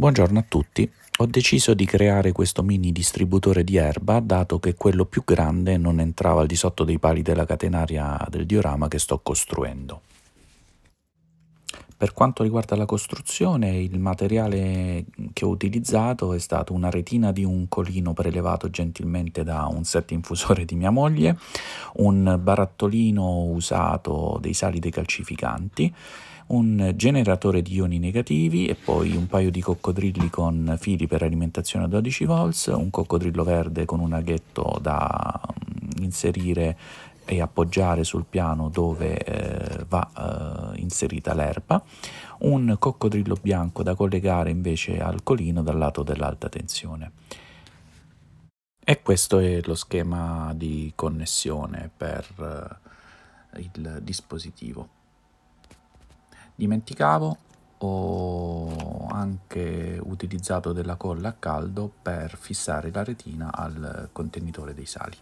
Buongiorno a tutti. Ho deciso di creare questo mini distributore di erba dato che quello più grande non entrava al di sotto dei pali della catenaria del diorama che sto costruendo. Per quanto riguarda la costruzione, il materiale che ho utilizzato è stato una retina di un colino prelevato gentilmente da un set infusore di mia moglie, un barattolino usato dei sali decalcificanti, un generatore di ioni negativi e poi un paio di coccodrilli con fili per alimentazione a 12 volts, un coccodrillo verde con un aghetto da mm, inserire e appoggiare sul piano dove eh, va eh, inserita l'erba, un coccodrillo bianco da collegare invece al colino dal lato dell'alta tensione. E questo è lo schema di connessione per eh, il dispositivo. Dimenticavo, ho anche utilizzato della colla a caldo per fissare la retina al contenitore dei sali.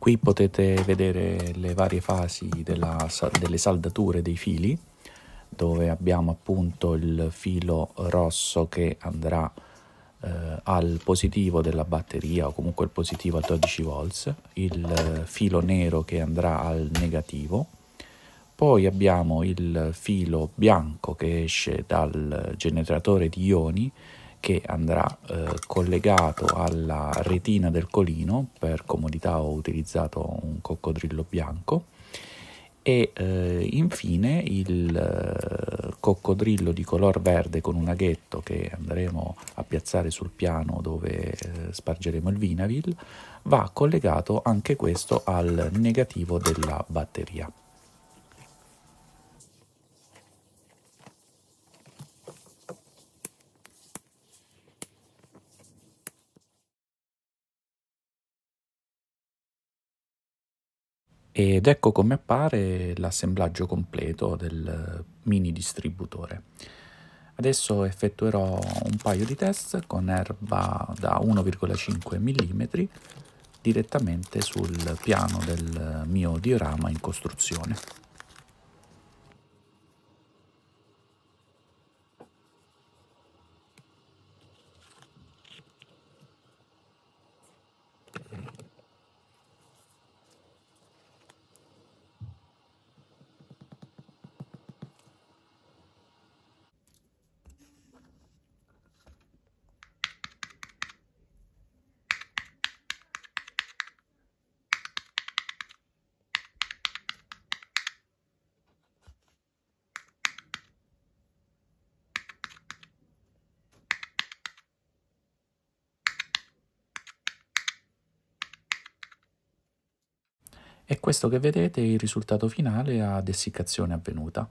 Qui potete vedere le varie fasi della, delle saldature dei fili, dove abbiamo appunto il filo rosso che andrà eh, al positivo della batteria o comunque il positivo a 12 volts, il eh, filo nero che andrà al negativo, poi abbiamo il filo bianco che esce dal generatore di ioni che andrà eh, collegato alla retina del colino, per comodità ho utilizzato un coccodrillo bianco e eh, infine il eh, coccodrillo di color verde con un aghetto che andremo a piazzare sul piano dove eh, spargeremo il vinavil va collegato anche questo al negativo della batteria. ed ecco come appare l'assemblaggio completo del mini distributore. Adesso effettuerò un paio di test con erba da 1,5 mm direttamente sul piano del mio diorama in costruzione. E questo che vedete è il risultato finale ad essiccazione avvenuta.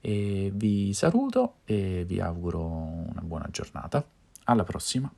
E vi saluto e vi auguro una buona giornata. Alla prossima!